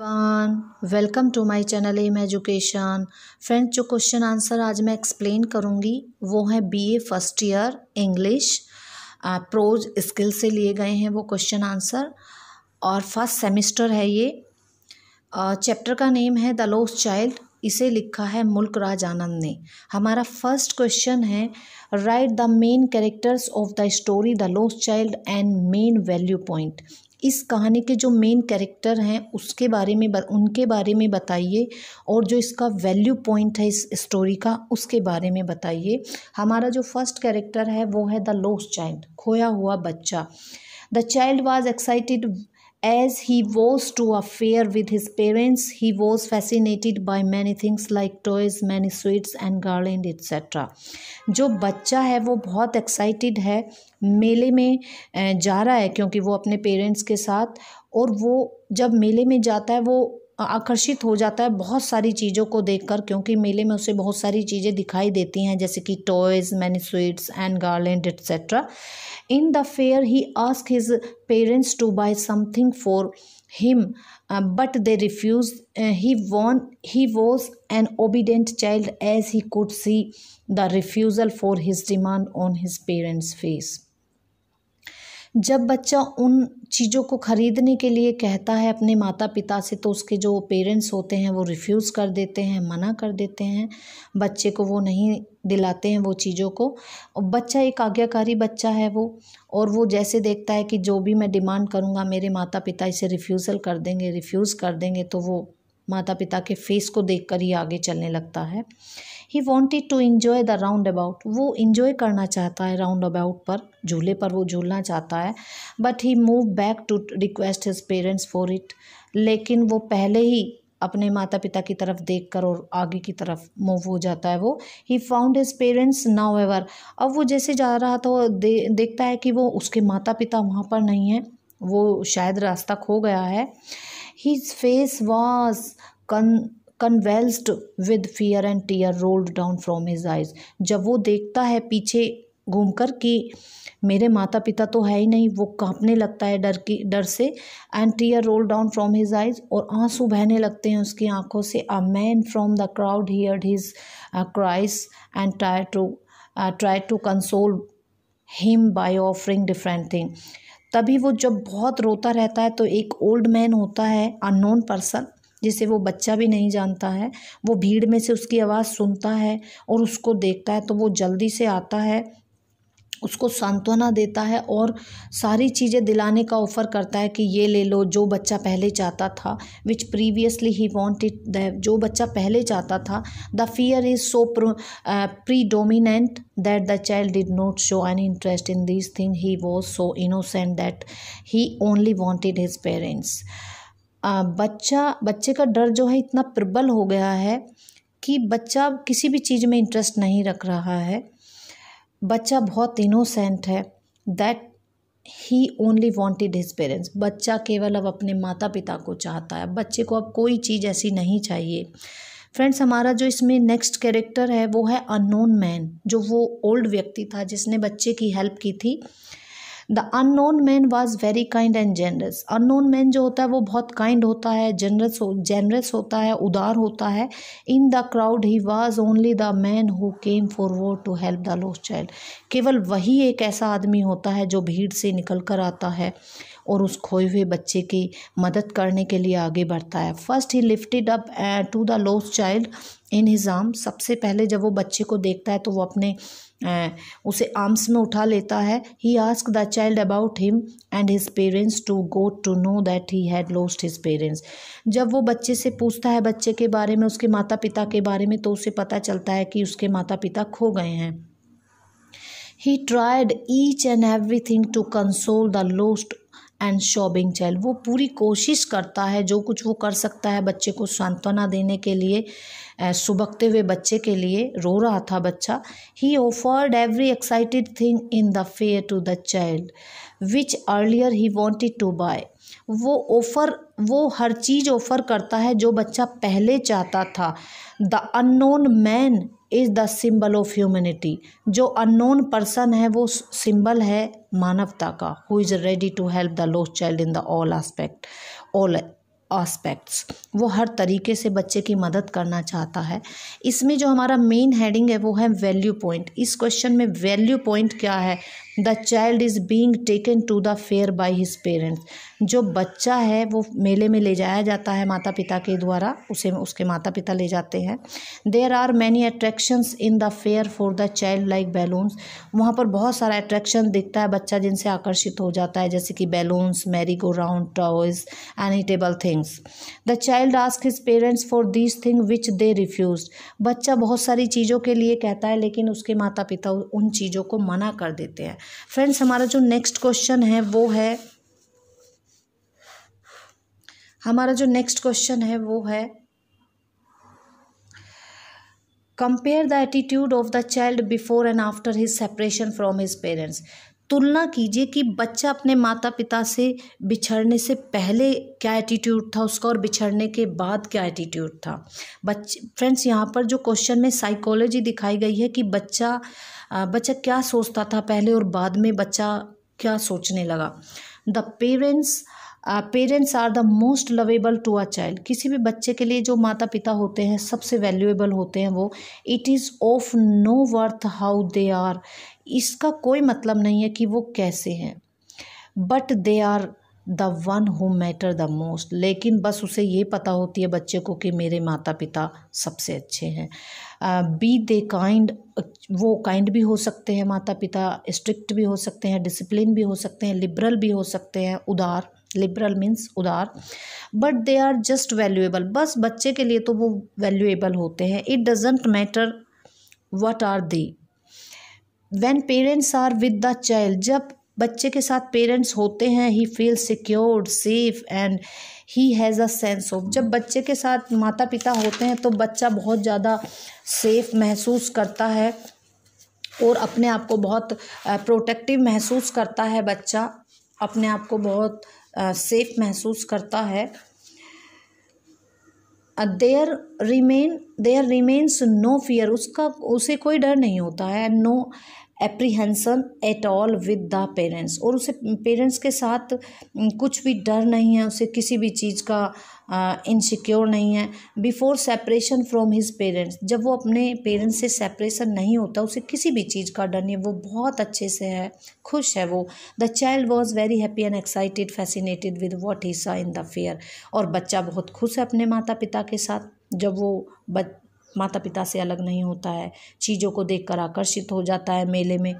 One welcome to my channel M education friends जो question answer आज मैं explain करूंगी वो है BA first year English prose skill से लिए गए हैं वो क्वेश्चन आंसर और फर्स्ट सेमेस्टर है ये चैप्टर uh, का नेम है द लोस चाइल्ड इसे लिखा है मुल्क राज आनंद ने हमारा फर्स्ट क्वेश्चन है write the main characters of the story the lost child and main value point इस कहानी के जो मेन कैरेक्टर हैं उसके बारे में उनके बारे में बताइए और जो इसका वैल्यू पॉइंट है इस स्टोरी का उसके बारे में बताइए हमारा जो फर्स्ट कैरेक्टर है वो है द लोस्ट चाइल्ड खोया हुआ बच्चा the child was excited As he was to a fair with his parents, he was fascinated by many things like toys, many sweets and garland etc. जो बच्चा है वो बहुत एक्साइटेड है मेले में जा रहा है क्योंकि वो अपने पेरेंट्स के साथ और वो जब मेले में जाता है वो आकर्षित हो जाता है बहुत सारी चीज़ों को देखकर क्योंकि मेले में उसे बहुत सारी चीज़ें दिखाई देती हैं जैसे कि toys many sweets and garland etcetera in the fair he ask his parents to buy something for him but they refuse he won he was an obedient child as he could see the refusal for his demand on his parents face जब बच्चा उन चीज़ों को ख़रीदने के लिए कहता है अपने माता पिता से तो उसके जो पेरेंट्स होते हैं वो रिफ्यूज़ कर देते हैं मना कर देते हैं बच्चे को वो नहीं दिलाते हैं वो चीज़ों को और बच्चा एक आज्ञाकारी बच्चा है वो और वो जैसे देखता है कि जो भी मैं डिमांड करूँगा मेरे माता पिता इसे रिफ्यूज़ल कर देंगे रिफ्यूज़ कर देंगे तो वो माता पिता के फेस को देखकर ही आगे चलने लगता है he wanted to enjoy the round about वो इन्जॉय करना चाहता है राउंड अबाउट पर झूले पर वो झूलना चाहता है but he move back to request his parents for it लेकिन वो पहले ही अपने माता पिता की तरफ देख कर और आगे की तरफ मूव हो जाता है वो he found his parents nowhere अब वो जैसे जा रहा था दे, देखता है कि वो उसके माता पिता वहाँ पर नहीं है वो शायद रास्ता खो गया है His face was con convulsed with fear and tear rolled down from his eyes जब वो देखता है पीछे घूम कर कि मेरे माता पिता तो है ही नहीं वो कांपने लगता है डर की डर से and tear roll down from his eyes और आंसू बहने लगते हैं उसकी आंखों से a man from the crowd hear his cries and try to try to console him by offering different thing तभी वो जब बहुत रोता रहता है तो एक ओल्ड मैन होता है अननोन पर्सन जिसे वो बच्चा भी नहीं जानता है वो भीड़ में से उसकी आवाज़ सुनता है और उसको देखता है तो वो जल्दी से आता है उसको सांत्वना देता है और सारी चीज़ें दिलाने का ऑफ़र करता है कि ये ले लो जो बच्चा पहले चाहता था which previously he wanted the जो बच्चा पहले चाहता था the fear is so predominant that the child did not show any interest in this thing he was so innocent that he only wanted his parents बच्चा बच्चे का डर जो है इतना प्रबल हो गया है कि बच्चा किसी भी चीज़ में इंटरेस्ट नहीं रख रहा है बच्चा बहुत इनोसेंट है that he only wanted his parents बच्चा केवल अब अपने माता पिता को चाहता है बच्चे को अब कोई चीज़ ऐसी नहीं चाहिए फ्रेंड्स हमारा जो इसमें नेक्स्ट कैरेक्टर है वो है अननोन मैन जो वो ओल्ड व्यक्ति था जिसने बच्चे की हेल्प की थी the unknown man was very kind and generous unknown man जो होता है वो बहुत काइंड होता है जनरस जेनरस होता है उदार होता है in the crowd he was only the man who came forward to help the lost child केवल वही एक ऐसा आदमी होता है जो भीड़ से निकल कर आता है और उस खोए हुए बच्चे की मदद करने के लिए आगे बढ़ता है first he lifted up to the lost child in his arm सबसे पहले जब वो बच्चे को देखता है तो वो अपने उसे आर्म्स में उठा लेता है he ask the child about him and his parents to go to know that he had lost his parents जब वो बच्चे से पूछता है बच्चे के बारे में उसके माता पिता के बारे में तो उसे पता चलता है कि उसके माता पिता खो गए हैं he tried each and everything to console the lost and sobbing child वो पूरी कोशिश करता है जो कुछ वो कर सकता है बच्चे को सांत्वना देने के लिए सुबकते हुए बच्चे के लिए रो रहा था बच्चा he offered every excited thing in the fair to the child which earlier he wanted to buy वो ऑफ़र वो हर चीज़ ऑफ़र करता है जो बच्चा पहले चाहता था the unknown man is the symbol of humanity जो अननोन पर्सन है वो सिंबल है मानवता का who is ready to help the lost child in the all aspect all aspects वो हर तरीके से बच्चे की मदद करना चाहता है इसमें जो हमारा मेन हेडिंग है वो है वैल्यू पॉइंट इस क्वेश्चन में वैल्यू पॉइंट क्या है the child is being taken to the fair by his parents जो बच्चा है वो मेले में ले जाया जाता है माता पिता के द्वारा उसे उसके माता पिता ले जाते हैं there are many attractions in the fair for the child like balloons वहाँ पर बहुत सारा अट्रैक्शन दिखता है बच्चा जिनसे आकर्षित हो जाता है जैसे कि balloons merry go round toys eatable things the child ask his parents for these thing which they refuse बच्चा बहुत सारी चीज़ों के लिए कहता है लेकिन उसके माता पिता उन चीज़ों को मना कर देते हैं फ्रेंड्स हमारा जो नेक्स्ट क्वेश्चन है वो है हमारा जो नेक्स्ट क्वेश्चन है वो है compare the attitude of the child before and after his separation from his parents तुलना कीजिए कि बच्चा अपने माता पिता से बिछड़ने से पहले क्या एटीट्यूड था उसका और बिछड़ने के बाद क्या एटीट्यूड था बच्चे फ्रेंड्स यहाँ पर जो क्वेश्चन में साइकोलॉजी दिखाई गई है कि बच्चा बच्चा क्या सोचता था पहले और बाद में बच्चा क्या सोचने लगा the parents parents are the most lovable to a child किसी भी बच्चे के लिए जो माता पिता होते हैं सबसे वैल्यूएबल होते हैं वो it is of no worth how they are इसका कोई मतलब नहीं है कि वो कैसे हैं but they are the one who matter the most लेकिन बस उसे ये पता होती है बच्चे को कि मेरे माता पिता सबसे अच्छे हैं बी दे काइंड वो काइंड भी हो सकते हैं माता पिता स्ट्रिक्ट भी हो सकते हैं डिसिप्लिन भी हो सकते हैं लिबरल भी हो सकते हैं उदार लिबरल मीन्स उदार but they are just valuable बस बच्चे के लिए तो वो वैल्यूएबल होते हैं it doesn't matter what are the when parents are with the child जब बच्चे के साथ पेरेंट्स होते हैं he feel secured safe and he has a sense of जब बच्चे के साथ माता पिता होते हैं तो बच्चा बहुत ज़्यादा सेफ महसूस करता है और अपने आप को बहुत प्रोटेक्टिव महसूस करता है बच्चा अपने आप को बहुत सेफ महसूस करता है there remain there remains no fear उसका उसे कोई डर नहीं होता है no apprehension at all with the parents और उसे पेरेंट्स के साथ कुछ भी डर नहीं है उसे किसी भी चीज़ का इनसिक्योर नहीं है before separation from his parents जब वो अपने पेरेंट्स से सेपरेशन नहीं होता उसे किसी भी चीज़ का डर नहीं वो बहुत अच्छे से है खुश है वो the child was very happy and excited fascinated with what he saw in the fair और बच्चा बहुत खुश है अपने माता पिता के साथ जब वो बच माता पिता से अलग नहीं होता है चीज़ों को देखकर आकर्षित हो जाता है मेले में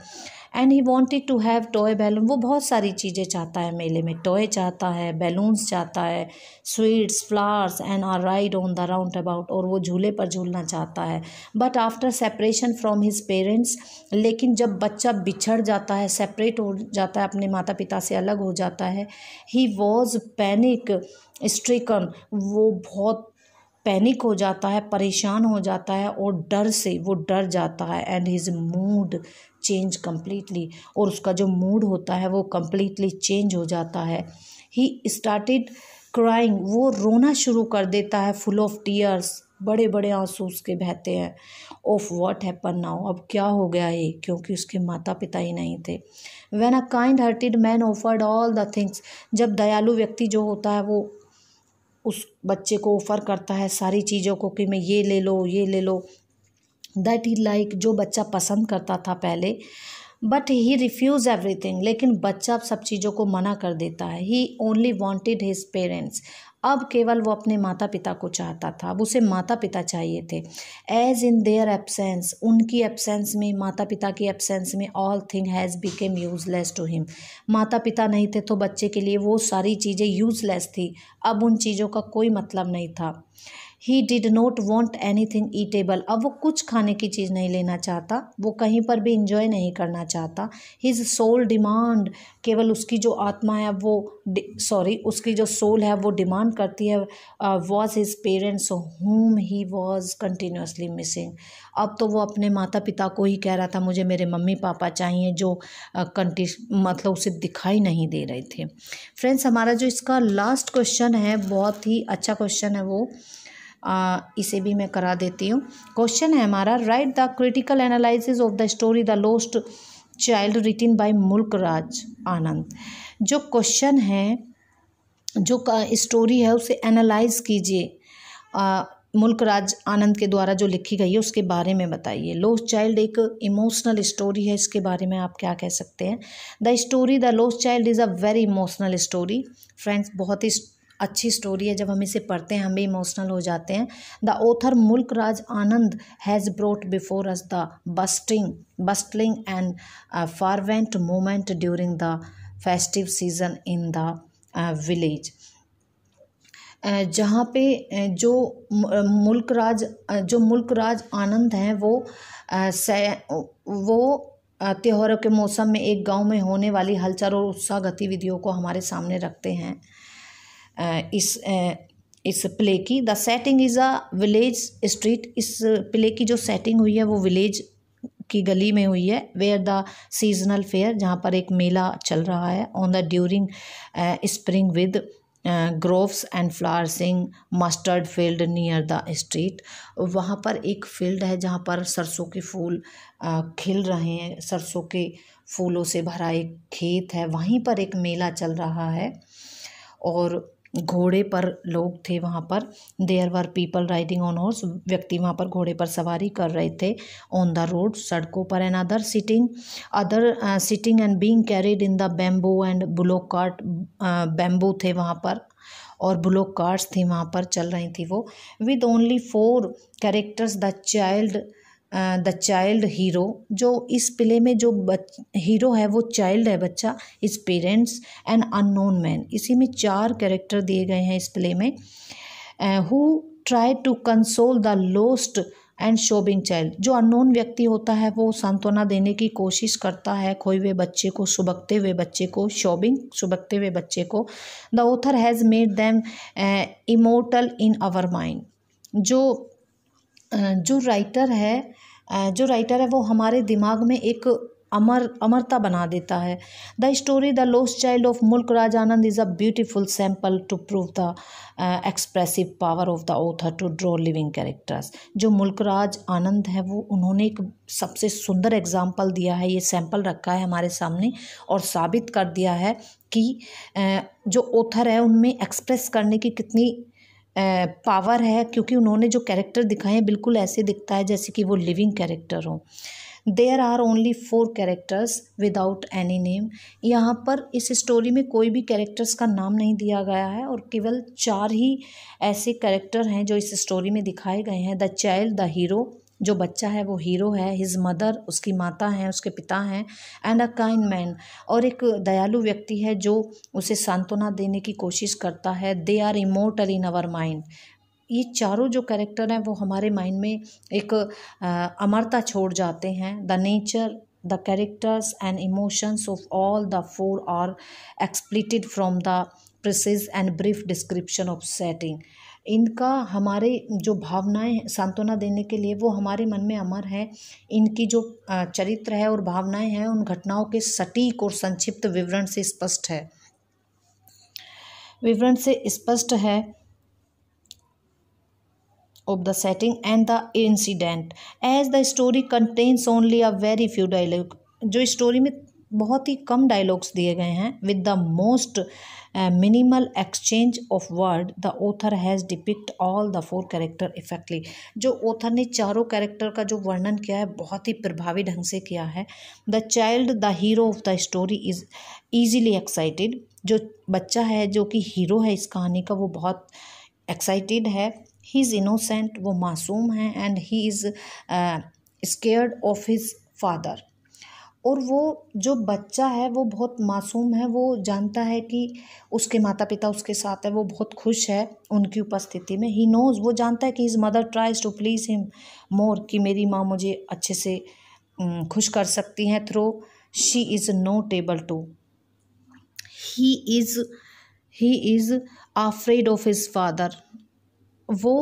and he wanted to have toy balloon वो बहुत सारी चीज़ें चाहता है मेले में टॉय चाहता है बैलून्स चाहता है sweets flowers and or ride on the round about और वो झूले पर झूलना चाहता है but after separation from his parents लेकिन जब बच्चा बिछड़ जाता है सेपरेट हो जाता है अपने माता पिता से अलग हो जाता है ही वॉज पैनिक स्ट्रिकन वो बहुत पैनिक हो जाता है परेशान हो जाता है और डर से वो डर जाता है and his mood change completely और उसका जो मूड होता है वो कम्प्लीटली चेंज हो जाता है ही स्टार्टिड क्राइंग वो रोना शुरू कर देता है फुल ऑफ टीयर्स बड़े बड़े आंसू उसके बहते हैं ऑफ वॉट हैपन नाउ अब क्या हो गया ये क्योंकि उसके माता पिता ही नहीं थे when a kind hearted man offered all the things जब दयालु व्यक्ति जो होता है वो उस बच्चे को ऑफ़र करता है सारी चीज़ों को कि मैं ये ले लो ये ले लो दैट ही लाइक जो बच्चा पसंद करता था पहले बट ही रिफ्यूज़ एवरीथिंग लेकिन बच्चा सब चीज़ों को मना कर देता है he only wanted his parents अब केवल वो अपने माता पिता को चाहता था अब उसे माता पिता चाहिए थे एज इन देयर एब्सेंस उनकी एब्सेंस में माता पिता की एब्सेंस में all thing has became useless to him माता पिता नहीं थे तो बच्चे के लिए वो सारी चीज़ें यूजलेस थी अब उन चीज़ों का कोई मतलब नहीं था he did not want anything eatable अब वो कुछ खाने की चीज़ नहीं लेना चाहता वो कहीं पर भी इंजॉय नहीं करना चाहता हिज सोल डिमांड केवल उसकी जो आत्मा है वो सॉरी उसकी जो सोल है वो डिमांड करती है was his parents home he was continuously missing अब तो वो अपने माता पिता को ही कह रहा था मुझे मेरे मम्मी पापा चाहिए जो कंटी uh, मतलब उसे दिखाई नहीं दे रहे थे फ्रेंड्स हमारा जो इसका लास्ट क्वेश्चन है बहुत ही अच्छा क्वेश्चन है वो इसे भी मैं करा देती हूँ क्वेश्चन है हमारा write the critical analysis of the story the lost child written by Mulk Raj आनंद जो क्वेश्चन है जो स्टोरी है उसे एनालाइज कीजिए मुल्क राज आनंद के द्वारा जो लिखी गई है उसके बारे में बताइए लोस्ट चाइल्ड एक इमोशनल स्टोरी है इसके बारे में आप क्या कह सकते हैं the story the lost child is a very emotional story friends बहुत ही अच्छी स्टोरी है जब हम इसे पढ़ते हैं हम भी इमोशनल हो जाते हैं the author Mulk Raj Anand has brought before us the busting bustling and fervent moment during the festive season in the village जहाँ पे uh, जो मुल्क uh, राज uh, जो मुल्क राज आनंद हैं वो वो त्योहारों के मौसम में एक गांव में होने वाली हलचल और उत्साह गतिविधियों को हमारे सामने रखते हैं इस इस प्ले की the setting is a village street इस प्ले की जो सेटिंग हुई है वो विलेज की गली में हुई है वेयर द सीजनल फेयर जहाँ पर एक मेला चल रहा है on the during spring with groves and flowering mustard field near the street वहाँ पर एक फील्ड है जहाँ पर सरसों के फूल खिल रहे हैं सरसों के फूलों से भरा एक खेत है वहीं पर एक मेला चल रहा है और घोड़े पर लोग थे वहाँ पर there were people riding on horse व्यक्ति वहाँ पर घोड़े पर सवारी कर रहे थे ऑन द रोड सड़कों पर and other sitting other sitting and being carried in the bamboo and bullock cart bamboo थे वहाँ पर और ब्लॉक कार्ट्स थी वहाँ पर चल रही थी वो with only four characters the child the child hero जो इस प्ले में जो बच हीरो है वो चाइल्ड है बच्चा इस पेरेंट्स एंड अननोन मैन इसी में चार कैरेक्टर दिए गए हैं इस प्ले में who try to console the lost and sobbing child जो अननोन व्यक्ति होता है वो सांत्वना देने की कोशिश करता है खोए हुए बच्चे को सुबकते हुए बच्चे को शोबिंग सुबकते हुए बच्चे को the author has made them immortal in our mind जो जो राइटर है जो राइटर है वो हमारे दिमाग में एक अमर अमरता बना देता है the story the lost child of Mulk Raj Anand is a beautiful sample to prove the expressive power of the author to draw living characters जो मुल्क राज आनंद है वो उन्होंने एक सबसे सुंदर एग्जाम्पल दिया है ये सैम्पल रखा है हमारे सामने और साबित कर दिया है कि जो ऑथर है उनमें एक्सप्रेस करने की कितनी पावर है क्योंकि उन्होंने जो कैरेक्टर दिखाए हैं बिल्कुल ऐसे दिखता है जैसे कि वो लिविंग कैरेक्टर हों there are only four characters without any name यहाँ पर इस स्टोरी में कोई भी कैरेक्टर्स का नाम नहीं दिया गया है और केवल चार ही ऐसे कैरेक्टर हैं जो इस स्टोरी में दिखाए गए हैं द चाइल्ड द हीरो जो बच्चा है वो हीरो है हिज मदर उसकी माता हैं उसके पिता हैं एंड अ काइंड मैन और एक दयालु व्यक्ति है जो उसे सांत्वना देने की कोशिश करता है they are immortal in our mind ये चारों जो कैरेक्टर हैं वो हमारे माइंड में एक अमरता छोड़ जाते हैं the nature the characters and emotions of all the four are explicated from the precise and brief description of setting इनका हमारे जो भावनाएँ सांत्वना देने के लिए वो हमारे मन में अमर है इनकी जो चरित्र है और भावनाएँ हैं उन घटनाओं के सटीक और संक्षिप्त विवरण से स्पष्ट है विवरण से स्पष्ट है of the setting and the incident as the story contains only a very few dialogue जो स्टोरी में बहुत ही कम डायलॉग्स दिए गए हैं with the most minimal exchange of word the author has depict all the four character effectively जो author ने चारों कैरेक्टर का जो वर्णन किया है बहुत ही प्रभावी ढंग से किया है the child the hero of the story is easily excited जो बच्चा है जो कि हीरो है इस कहानी का वो बहुत एक्साइटेड है ही इज़ इनोसेंट वो मासूम है and he is scared of his father और वो जो बच्चा है वो बहुत मासूम है वो जानता है कि उसके माता पिता उसके साथ है वो बहुत खुश है उनकी उपस्थिति में ही नोज़ वो जानता है कि his mother tries to please him more कि मेरी माँ मुझे अच्छे से खुश कर सकती हैं though she is no able to he is he is afraid of his father वो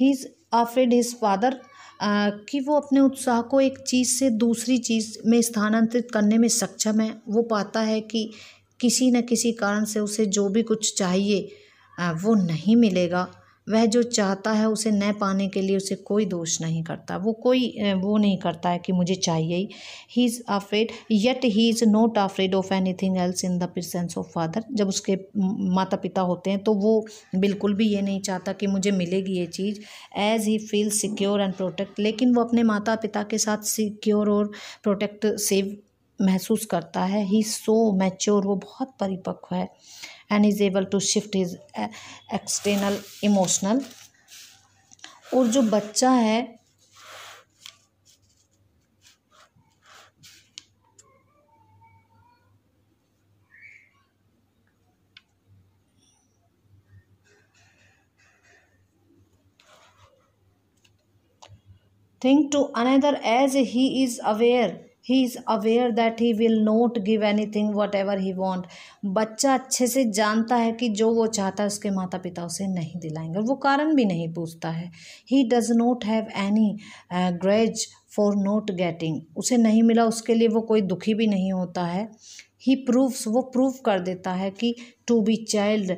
he is afraid his father कि वो अपने उत्साह को एक चीज़ से दूसरी चीज़ में स्थानांतरित करने में सक्षम है वो पाता है कि किसी न किसी कारण से उसे जो भी कुछ चाहिए वो नहीं मिलेगा वह जो चाहता है उसे न पाने के लिए उसे कोई दोष नहीं करता वो कोई वो नहीं करता है कि मुझे चाहिए he is afraid yet he is not afraid of anything else in the presence of father जब उसके माता पिता होते हैं तो वो बिल्कुल भी ये नहीं चाहता कि मुझे मिलेगी ये चीज़ as he feel secure and protect लेकिन वो अपने माता पिता के साथ सिक्योर और प्रोटेक्ट सेव महसूस करता है ही सो मैच्योर वो बहुत परिपक्व है and is able to shift his external emotional और जो बच्चा है think to another as he is aware he is aware that he will not give anything whatever he want बच्चा अच्छे से जानता है कि जो वो चाहता है उसके माता पिता उसे नहीं दिलाएंगे वो कारण भी नहीं पूछता है he does not have any grudge for not getting उसे नहीं मिला उसके लिए वो कोई दुखी भी नहीं होता है ही प्रूफ्स वो प्रूफ कर देता है कि to be child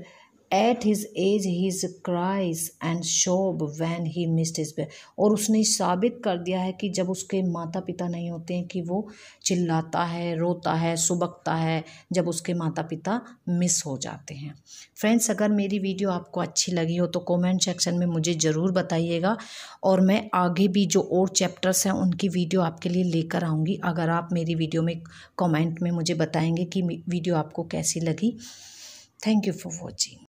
at his age his cries and sob when he missed his और उसने साबित कर दिया है कि जब उसके माता पिता नहीं होते हैं कि वो चिल्लाता है रोता है सुबकता है जब उसके माता पिता मिस हो जाते हैं फ्रेंड्स अगर मेरी वीडियो आपको अच्छी लगी हो तो कॉमेंट सेक्शन में मुझे ज़रूर बताइएगा और मैं आगे भी जो और चैप्टर्स हैं उनकी वीडियो आपके लिए लेकर आऊँगी अगर आप मेरी वीडियो में कॉमेंट में मुझे बताएंगे कि वीडियो आपको कैसी लगी थैंक यू फॉर वॉचिंग